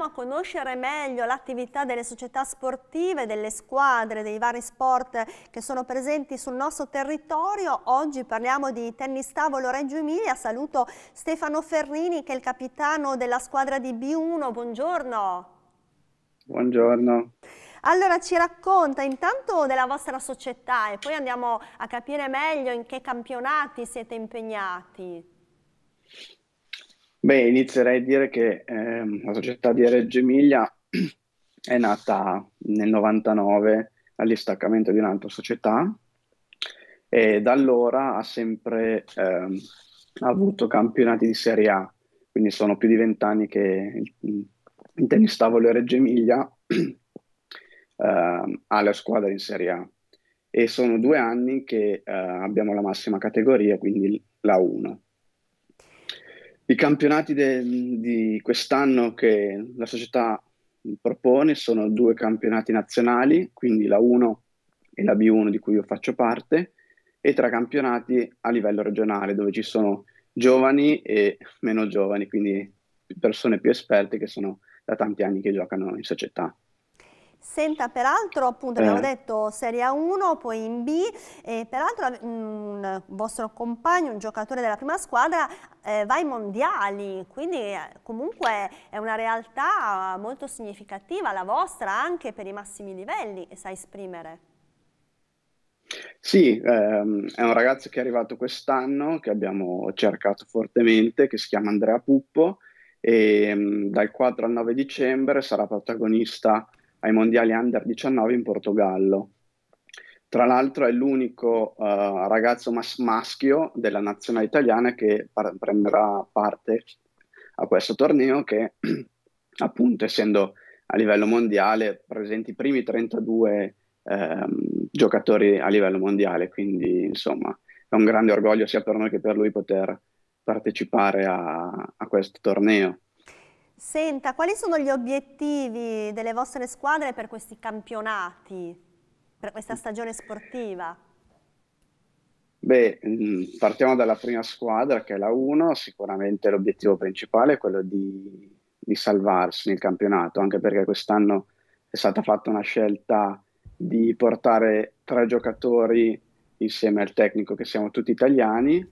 andiamo a conoscere meglio l'attività delle società sportive, delle squadre, dei vari sport che sono presenti sul nostro territorio. Oggi parliamo di tennis tavolo Reggio Emilia. Saluto Stefano Ferrini che è il capitano della squadra di B1. Buongiorno. Buongiorno. Allora ci racconta intanto della vostra società e poi andiamo a capire meglio in che campionati siete impegnati. Beh, inizierei a dire che ehm, la società di Reggio Emilia è nata nel 99 all'istaccamento di un'altra società e da allora ha sempre ehm, avuto campionati di Serie A, quindi sono più di vent'anni che il tennis tavolo Reggio Emilia eh, ha la squadra in Serie A e sono due anni che eh, abbiamo la massima categoria, quindi la 1. I campionati de, di quest'anno che la società propone sono due campionati nazionali, quindi la 1 e la B1 di cui io faccio parte, e tre campionati a livello regionale dove ci sono giovani e meno giovani, quindi persone più esperte che sono da tanti anni che giocano in società. Senta peraltro, appunto abbiamo eh. detto Serie A1, poi in B, e peraltro eh, un vostro compagno, un giocatore della prima squadra, eh, va ai mondiali, quindi eh, comunque è una realtà molto significativa, la vostra anche per i massimi livelli, sa esprimere. Sì, ehm, è un ragazzo che è arrivato quest'anno, che abbiamo cercato fortemente, che si chiama Andrea Puppo, e ehm, dal 4 al 9 dicembre sarà protagonista ai mondiali under 19 in Portogallo. Tra l'altro è l'unico uh, ragazzo mas- maschio della nazionale italiana che par- prenderà parte a questo torneo che appunto essendo a livello mondiale presenti i primi 32 ehm, giocatori a livello mondiale, quindi insomma è un grande orgoglio sia per noi che per lui poter partecipare a, a questo torneo. Senta, quali sono gli obiettivi delle vostre squadre per questi campionati, per questa stagione sportiva? Beh, mm, partiamo dalla prima squadra che è la 1, sicuramente l'obiettivo principale è quello di, di salvarsi nel campionato, anche perché quest'anno è stata fatta una scelta di portare tre giocatori insieme al tecnico che siamo tutti italiani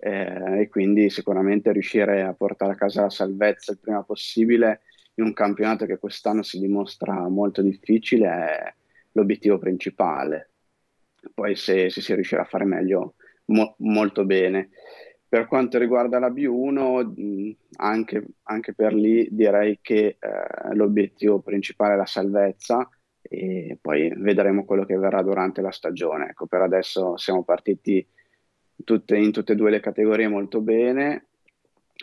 eh, e quindi sicuramente riuscire a portare a casa la salvezza il prima possibile in un campionato che quest'anno si dimostra molto difficile è l'obiettivo principale. Poi se, se si riuscirà a fare meglio, mo- molto bene. Per quanto riguarda la B1, anche, anche per lì direi che eh, l'obiettivo principale è la salvezza e poi vedremo quello che verrà durante la stagione. Ecco, per adesso siamo partiti tutte, in tutte e due le categorie molto bene.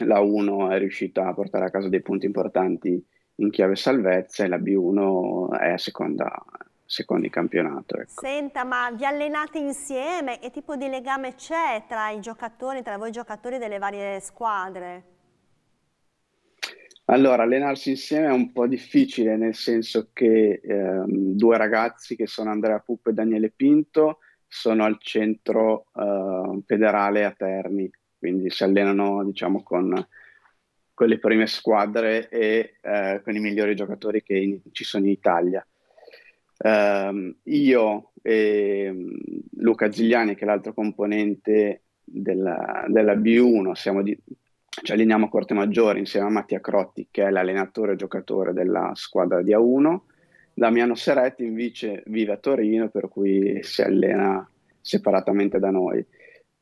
La 1 è riuscita a portare a casa dei punti importanti in chiave salvezza e la B1 è seconda, seconda in campionato. Ecco. Senta, ma vi allenate insieme? Che tipo di legame c'è tra i giocatori, tra voi giocatori delle varie squadre? Allora, allenarsi insieme è un po' difficile, nel senso che ehm, due ragazzi che sono Andrea Puppo e Daniele Pinto sono al centro uh, federale a Terni, quindi si allenano diciamo, con, con, le prime squadre e uh, con i migliori giocatori che in, ci sono in Italia. Uh, io e mm, Luca Zigliani, che è l'altro componente della, della B1, di, ci alleniamo a Corte Maggiore insieme a Mattia Crotti, che è l'allenatore e giocatore della squadra di A1 Damiano Seretti invece vive a Torino, per cui si allena separatamente da noi.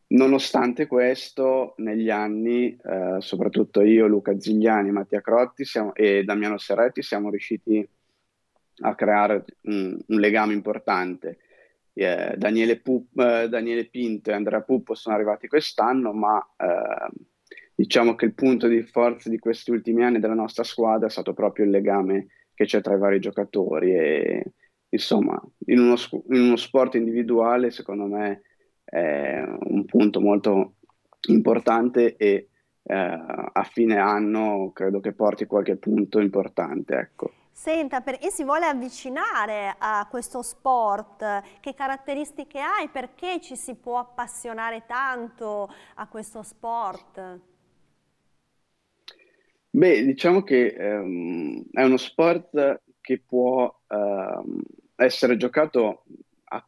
Nonostante questo, negli anni, eh, soprattutto io, Luca Zigliani, Mattia Crotti siamo, e Damiano Seretti siamo riusciti a creare un, un legame importante. Eh, Daniele, Pup, eh, Daniele, Pinto e Andrea Puppo sono arrivati quest'anno, ma eh, diciamo che il punto di forza di questi ultimi anni della nostra squadra è stato proprio il legame che c'è tra i vari giocatori e insomma in uno, in uno sport individuale secondo me è un punto molto importante e eh, a fine anno credo che porti qualche punto importante ecco. Senta, perché si vuole avvicinare a questo sport? Che caratteristiche hai? Perché ci si può appassionare tanto a questo sport? Beh, diciamo che ehm, è uno sport che può ehm, essere giocato a,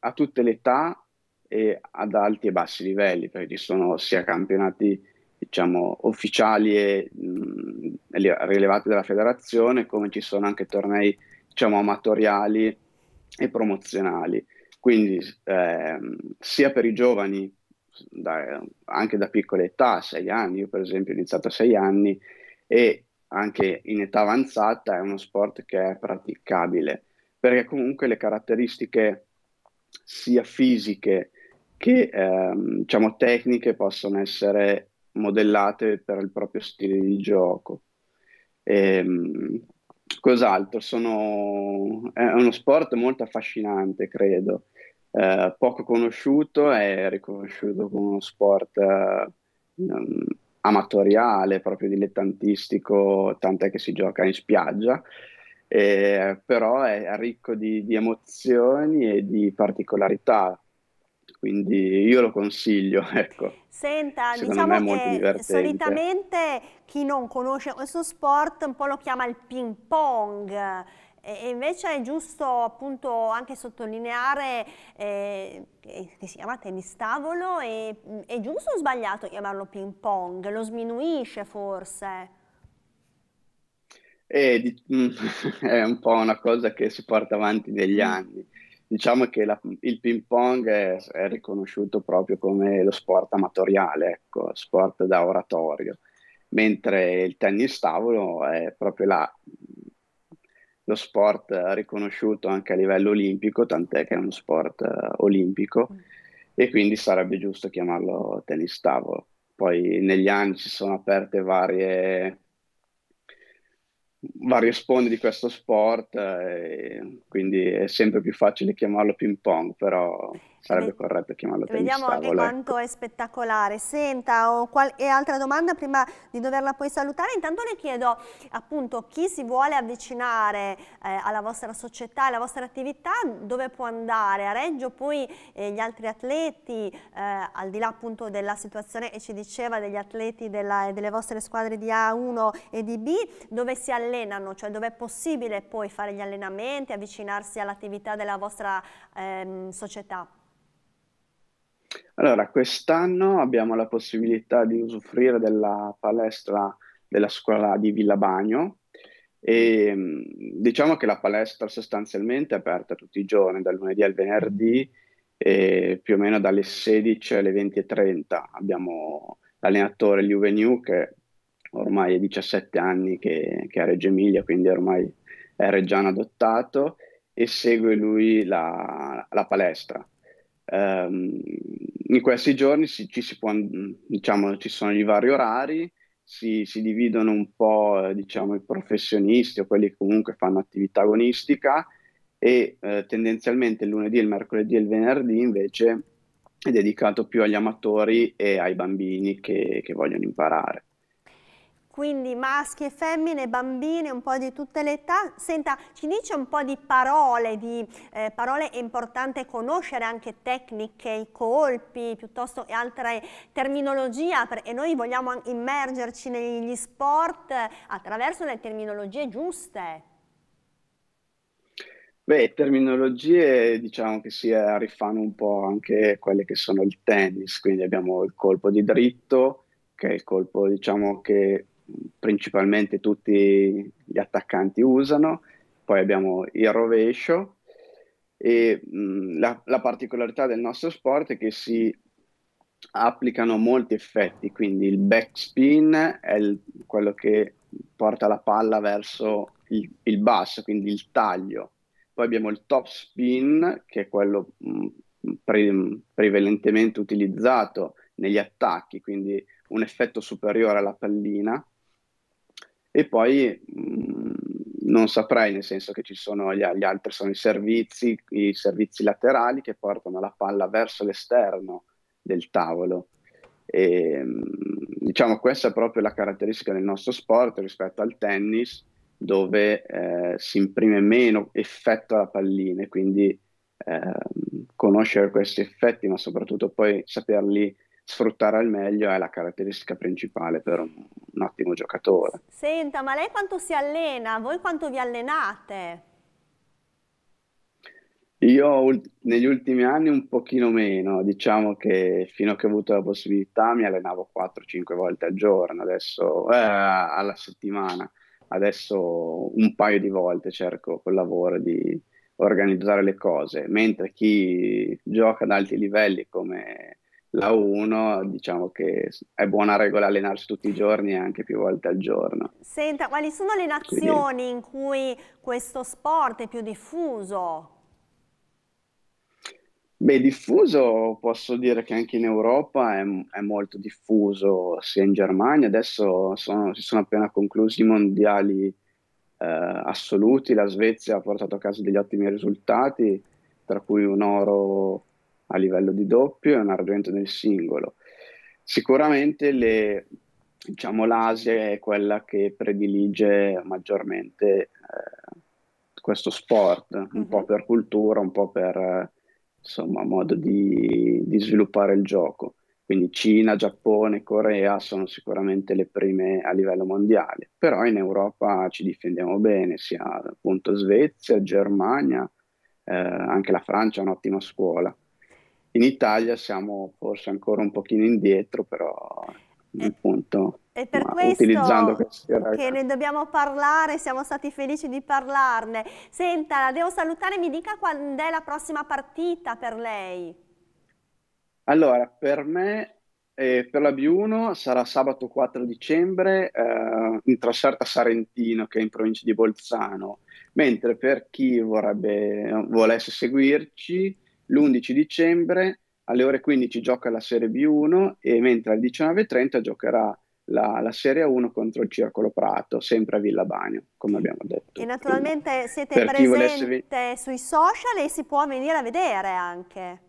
a tutte le età e ad alti e bassi livelli, perché ci sono sia campionati diciamo, ufficiali e mh, mhmm, rilevati dalla federazione, come ci sono anche tornei diciamo, amatoriali e promozionali. Quindi ehm, sia per i giovani da, anche da piccola età, a sei anni, io per esempio ho iniziato a sei anni e anche in età avanzata è uno sport che è praticabile, perché comunque le caratteristiche sia fisiche che ehm, diciamo tecniche possono essere modellate per il proprio stile di gioco. E, ehm, cos'altro? Sono, è uno sport molto affascinante, credo, eh, poco conosciuto è riconosciuto come uno sport eh, mm, amatoriale, proprio dilettantistico, tant'è che si gioca in spiaggia, eh, però è ricco di, di emozioni e di particolarità, quindi io lo consiglio, ecco. Senta, Secondo diciamo che solitamente chi non conosce questo sport un po' lo chiama il ping pong, e invece è giusto appunto anche sottolineare eh, che si chiama tennis tavolo e è giusto o sbagliato chiamarlo ping pong? Lo sminuisce forse? È, mm, è un po' una cosa che si porta avanti negli mm. anni. Diciamo che la, il ping pong è, è, riconosciuto proprio come lo sport amatoriale, ecco, sport da oratorio, mentre il tennis tavolo è proprio la, lo sport eh, riconosciuto anche a livello olimpico, tant'è che è uno sport uh, olimpico mm. e quindi sarebbe giusto chiamarlo tennis tavolo. Poi negli anni si sono aperte varie, varie sponde di questo sport, eh, quindi è sempre più facile chiamarlo ping pong, però Sarebbe corretto chiamarlo tennis Vediamo anche ecco. quanto ecco. è spettacolare. Senta, ho qualche altra domanda prima di doverla poi salutare. Intanto le chiedo appunto chi si vuole avvicinare eh, alla vostra società, alla vostra attività, dove può andare? A Reggio poi eh, gli altri atleti, eh, al di là appunto della situazione che ci diceva degli atleti della, delle vostre squadre di A1 e di B, dove si allenano, cioè dove è possibile poi fare gli allenamenti, avvicinarsi all'attività della vostra ehm, società? Allora, quest'anno abbiamo la possibilità di usufruire della palestra della scuola di Villabagno e ehm, diciamo che la palestra sostanzialmente è aperta tutti i giorni, dal lunedì al venerdì, più o meno dalle 16 alle 20.30. Abbiamo l'allenatore Liu Veniu che ormai è 17 anni che, che è a Reggio Emilia, quindi ormai è reggiano adottato e segue lui la, la palestra. Um, in questi giorni si, ci, si può, diciamo, ci sono i vari orari, si, si dividono un po' eh, diciamo, i professionisti o quelli che comunque fanno attività agonistica e eh, tendenzialmente il lunedì, il mercoledì e il venerdì invece è dedicato più agli amatori e ai bambini che, che vogliono imparare quindi maschi e femmine, bambine, un po' di tutte le età. Senta, ci dice un po' di parole, di eh, parole è importante conoscere anche tecniche, i colpi, piuttosto altre terminologie, perché noi vogliamo immergerci negli sport eh, attraverso le terminologie giuste. Beh, terminologie diciamo che si eh, rifanno un po' anche quelle che sono il tennis, quindi abbiamo il colpo di dritto, che è il colpo diciamo che principalmente tutti gli attaccanti usano, poi abbiamo il rovescio e mh, mm, la, la, particolarità del nostro sport è che si applicano molti effetti, quindi il backspin è il, quello che porta la palla verso il, il, basso, quindi il taglio, poi abbiamo il top spin che è quello mh, mm, pre, prevalentemente utilizzato negli attacchi, quindi un effetto superiore alla pallina e poi mh, mm, non saprei nel senso che ci sono gli, gli altri, sono i servizi, i servizi laterali che portano la palla verso l'esterno del tavolo. E, mm, diciamo questa è proprio la caratteristica del nostro sport rispetto al tennis, dove eh, si imprime meno effetto alla pallina e quindi eh, conoscere questi effetti, ma soprattutto poi saperli sfruttare al meglio è la caratteristica principale per un, un, ottimo giocatore. Senta, ma lei quanto si allena? Voi quanto vi allenate? Io negli ultimi anni un pochino meno, diciamo che fino a che ho avuto la possibilità mi allenavo 4-5 volte al giorno, adesso eh, alla settimana, adesso un paio di volte cerco col lavoro di organizzare le cose, mentre chi gioca ad alti livelli come la 1 diciamo che è buona regola allenarsi tutti i giorni e anche più volte al giorno. Senta, quali sono le nazioni Quindi... in cui questo sport è più diffuso? Beh, diffuso posso dire che anche in Europa è, è molto diffuso, sia in Germania, adesso sono, si sono appena conclusi i mondiali eh, assoluti, la Svezia ha portato a casa degli ottimi risultati, tra cui un oro a livello di doppio e un argento nel singolo. Sicuramente le, diciamo, l'Asia è quella che predilige maggiormente eh, questo sport, un mm-hmm. po' per cultura, un po' per insomma, modo di, di sviluppare il gioco. Quindi Cina, Giappone, Corea sono sicuramente le prime a livello mondiale, però in Europa ci difendiamo bene, sia appunto Svezia, Germania, eh, anche la Francia è un'ottima scuola in Italia siamo forse ancora un pochino indietro, però appunto. E per Ma questo che ne dobbiamo parlare, siamo stati felici di parlarne. Senta, la devo salutare, mi dica quando è la prossima partita per lei. Allora, per me e eh, per la B1 sarà sabato 4 dicembre eh, in trasferta Sarentino, che è in provincia di Bolzano, mentre per chi vorrebbe, volesse seguirci l'11 dicembre alle ore 15 gioca la Serie B1 e mentre alle 19.30 giocherà la, la, Serie 1 contro il Circolo Prato, sempre a Villa Bagno, come abbiamo detto. E naturalmente siete per presente volesse... sui social e si può venire a vedere anche.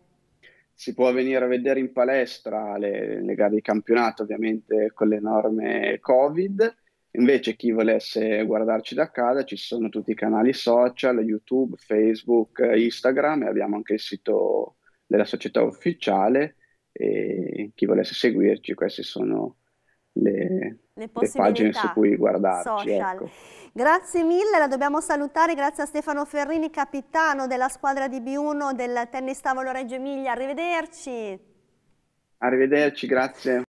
Si può venire a vedere in palestra le, le gare di campionato, ovviamente con le norme Covid, Invece chi volesse guardarci da casa ci sono tutti i canali social, YouTube, Facebook, Instagram e abbiamo anche il sito della società ufficiale e chi volesse seguirci queste sono le, le, le pagine su cui guardarci. Ecco. Grazie mille, la dobbiamo salutare, grazie a Stefano Ferrini, capitano della squadra di B1 del tennis tavolo Reggio Emilia, arrivederci. Arrivederci, grazie.